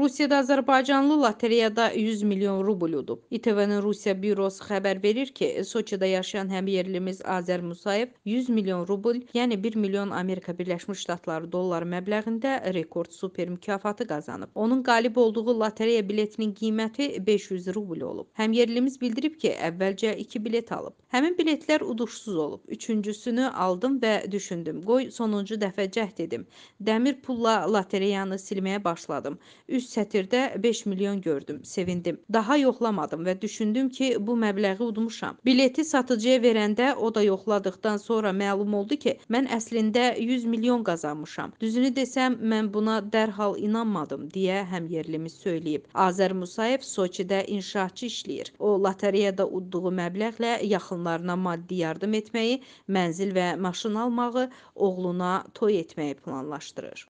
Rusiyada azərbaycanlı lotereyada 100 milyon rubl udub. İTV-nin Rusiya bürosu xəbər verir ki, Soçidə yaşayan həmyerlimiz Azər Musayev 100 milyon rubl, yəni 1 milyon Amerika Birləşmiş Ştatları dolları məbləğində rekord super mükafatı qazanıb. Onun qalib olduğu lotereya biletinin qiyməti 500 rubl olub. Həmyerlimiz bildirib ki, əvvəlcə 2 bilet alıb. Həmin biletlər uduşsuz olub. Üçüncüsünü aldım və düşündüm. Qoy sonuncu dəfə cəhd edim. Dəmir pulla lotereyanı silməyə başladım. Üst sətirdə 5 milyon gördüm, sevindim. Daha yoxlamadım və düşündüm ki, bu məbləği udmuşam. Bileti satıcıya verəndə o da yoxladıqdan sonra məlum oldu ki, mən əslində 100 milyon qazanmışam. Düzünü desəm, mən buna dərhal inanmadım deyə həmyerlimiz söyləyib. Azər Musayev Soçidə inşaatçı işləyir. O lotereyada udduğu məbləğlə yaxınlarına maddi yardım etməyi, mənzil və maşın almağı, oğluna toy etməyi planlaşdırır.